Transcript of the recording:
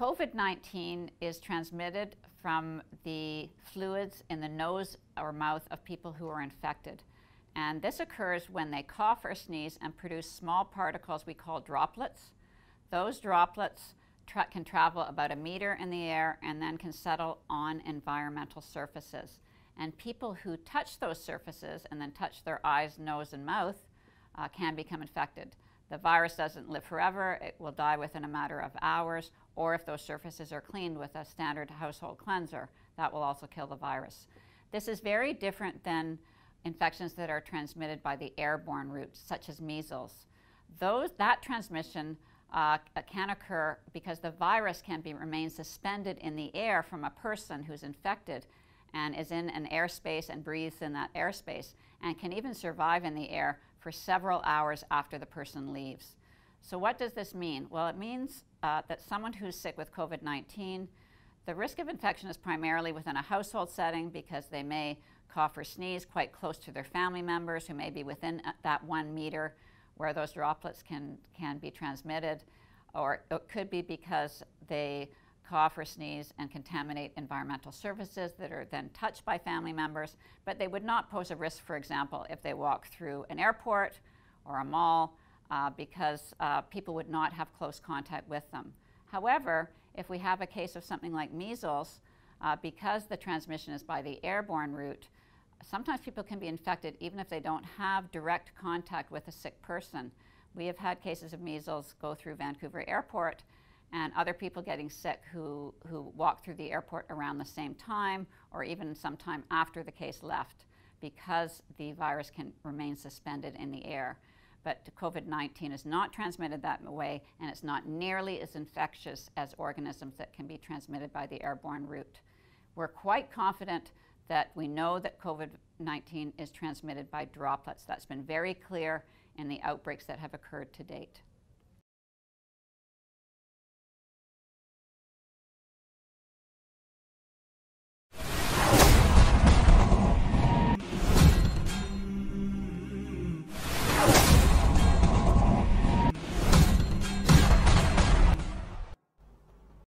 COVID 19 is transmitted from the fluids in the nose or mouth of people who are infected. And this occurs when they cough or sneeze and produce small particles we call droplets. Those droplets tra can travel about a meter in the air and then can settle on environmental surfaces. And people who touch those surfaces and then touch their eyes, nose, and mouth uh, can become infected. The virus doesn't live forever, it will die within a matter of hours, or if those surfaces are cleaned with a standard household cleanser, that will also kill the virus. This is very different than infections that are transmitted by the airborne route, such as measles. Those, that transmission uh, can occur because the virus can be, remain suspended in the air from a person who's infected and is in an airspace and breathes in that airspace and can even survive in the air for several hours after the person leaves. So what does this mean? Well, it means uh, that someone who's sick with COVID-19, the risk of infection is primarily within a household setting because they may cough or sneeze quite close to their family members who may be within uh, that one meter where those droplets can, can be transmitted. Or it could be because they cough or sneeze and contaminate environmental surfaces that are then touched by family members, but they would not pose a risk, for example, if they walk through an airport or a mall uh, because uh, people would not have close contact with them. However, if we have a case of something like measles, uh, because the transmission is by the airborne route, sometimes people can be infected even if they don't have direct contact with a sick person. We have had cases of measles go through Vancouver Airport and other people getting sick who, who walked through the airport around the same time or even sometime after the case left because the virus can remain suspended in the air. But COVID-19 is not transmitted that way and it's not nearly as infectious as organisms that can be transmitted by the airborne route. We're quite confident that we know that COVID-19 is transmitted by droplets. That's been very clear in the outbreaks that have occurred to date.